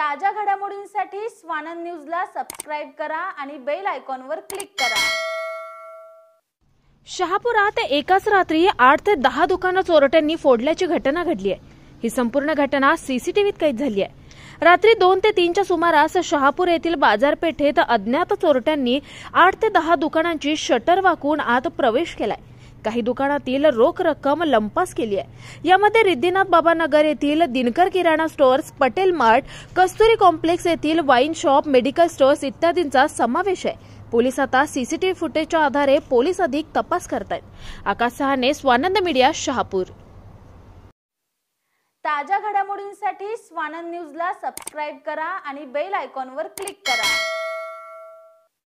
ताज्या घडामोडींसाठी स्वानंद न्यूजला सबस्क्राईब करा आणि बेल आयकॉनवर क्लिक करा शहापुरात एकाच रात्री आठ ते दहा दुकानं चोरट्यांनी फोडल्याची घटना घडली आहे ही संपूर्ण घटना सीसीटीव्हीत कैद झाली आहे रात्री दोन ते तीनच्या सुमारास शहापूर येथील बाजारपेठेत अज्ञात चोरट्यांनी आठ ते दहा दुकानांची शटर वाकून आत प्रवेश केलाय काही दुकानातील रोख रक्कम लंपास केली आहे यामध्ये रिद्धीनाथ बाबा नगर येथील दिनकर किराणा stores Patel mart Kasturi complex येथील वाईन शॉप मेडिकल स्टोअर्स इत्यादींचा समावेश आहे पोलीस आता सीसीटीव्ही फुटेजच्या आधारे पोलीस अधिक तपास करतायत आकाश सहाने स्वानंद मीडिया शहापूर ताज्या घडामोडींसाठी स्वानंद न्यूजला सबस्क्राईब करा आणि बेल आयकॉनवर क्लिक करा